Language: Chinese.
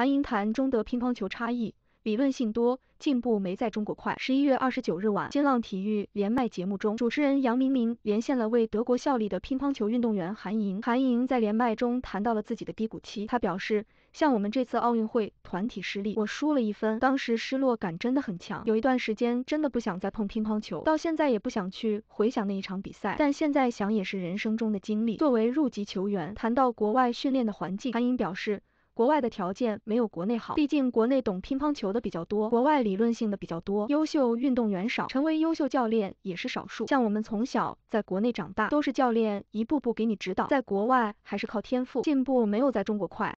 韩莹谈中德乒乓球差异，理论性多，进步没在中国快。十一月二十九日晚，新浪体育连麦节目中，主持人杨明明连线了为德国效力的乒乓球运动员韩莹。韩莹在连麦中谈到了自己的低谷期，他表示，像我们这次奥运会团体失利，我输了一分，当时失落感真的很强，有一段时间真的不想再碰乒乓球，到现在也不想去回想那一场比赛，但现在想也是人生中的经历。作为入籍球员，谈到国外训练的环境，韩莹表示。国外的条件没有国内好，毕竟国内懂乒乓球的比较多，国外理论性的比较多，优秀运动员少，成为优秀教练也是少数。像我们从小在国内长大，都是教练一步步给你指导，在国外还是靠天赋，进步没有在中国快。